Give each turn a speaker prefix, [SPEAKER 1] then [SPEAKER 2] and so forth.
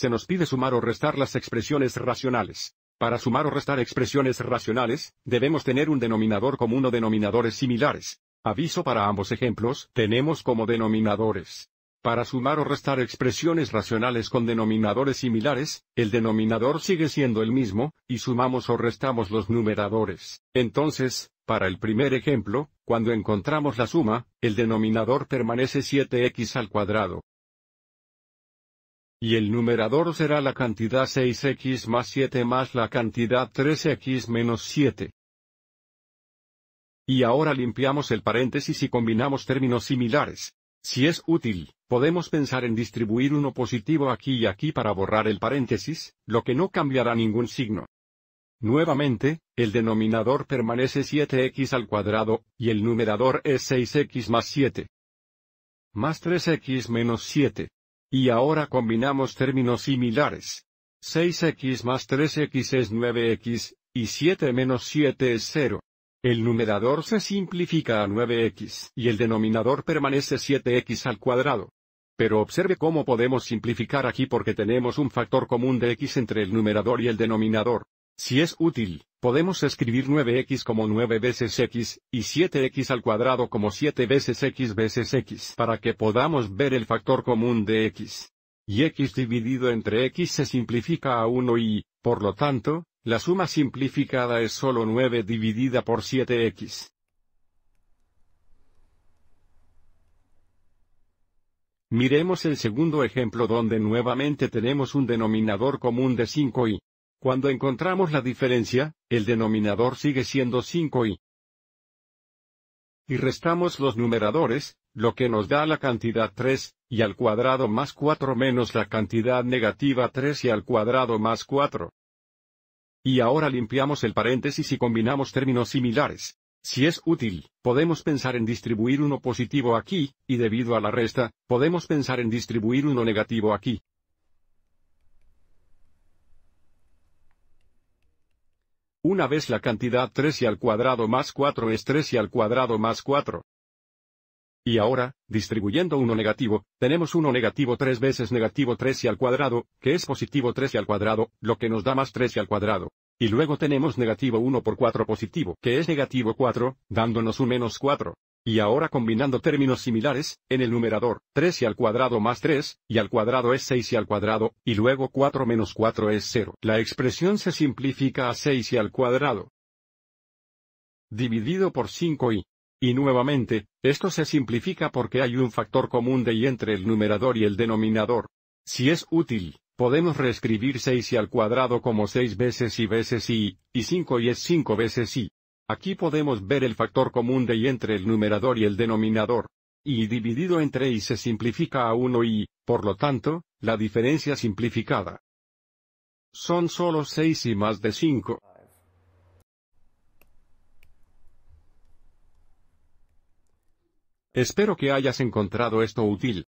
[SPEAKER 1] se nos pide sumar o restar las expresiones racionales. Para sumar o restar expresiones racionales, debemos tener un denominador común o denominadores similares. Aviso para ambos ejemplos, tenemos como denominadores. Para sumar o restar expresiones racionales con denominadores similares, el denominador sigue siendo el mismo, y sumamos o restamos los numeradores. Entonces, para el primer ejemplo, cuando encontramos la suma, el denominador permanece 7x al cuadrado. Y el numerador será la cantidad 6x más 7 más la cantidad 3x menos 7. Y ahora limpiamos el paréntesis y combinamos términos similares. Si es útil, podemos pensar en distribuir uno positivo aquí y aquí para borrar el paréntesis, lo que no cambiará ningún signo. Nuevamente, el denominador permanece 7x al cuadrado, y el numerador es 6x más 7. Más 3x menos 7. Y ahora combinamos términos similares. 6x más 3x es 9x, y 7 menos 7 es 0. El numerador se simplifica a 9x y el denominador permanece 7x al cuadrado. Pero observe cómo podemos simplificar aquí porque tenemos un factor común de x entre el numerador y el denominador. Si es útil, Podemos escribir 9x como 9 veces x, y 7x al cuadrado como 7 veces x veces x para que podamos ver el factor común de x. Y x dividido entre x se simplifica a 1 y, por lo tanto, la suma simplificada es solo 9 dividida por 7x. Miremos el segundo ejemplo donde nuevamente tenemos un denominador común de 5 y, cuando encontramos la diferencia, el denominador sigue siendo 5 i y restamos los numeradores, lo que nos da la cantidad 3, y al cuadrado más 4 menos la cantidad negativa 3 y al cuadrado más 4. Y ahora limpiamos el paréntesis y combinamos términos similares. Si es útil, podemos pensar en distribuir uno positivo aquí, y debido a la resta, podemos pensar en distribuir uno negativo aquí. Una vez la cantidad 3 y al cuadrado más 4 es 3 y al cuadrado más 4. Y ahora, distribuyendo 1 negativo, tenemos 1 negativo 3 veces negativo 3 y al cuadrado, que es positivo 3 y al cuadrado, lo que nos da más 3 y al cuadrado. Y luego tenemos negativo 1 por 4 positivo, que es negativo 4, dándonos un menos 4. Y ahora combinando términos similares, en el numerador, 3 y al cuadrado más 3, y al cuadrado es 6 y al cuadrado, y luego 4 menos 4 es 0. La expresión se simplifica a 6 y al cuadrado. Dividido por 5 y. Y nuevamente, esto se simplifica porque hay un factor común de y entre el numerador y el denominador. Si es útil, podemos reescribir 6 y al cuadrado como 6 veces y veces y, y 5 y es 5 veces y. Aquí podemos ver el factor común de y entre el numerador y el denominador. Y dividido entre y se simplifica a 1 y, por lo tanto, la diferencia simplificada. Son solo 6 y más de 5. Espero que hayas encontrado esto útil.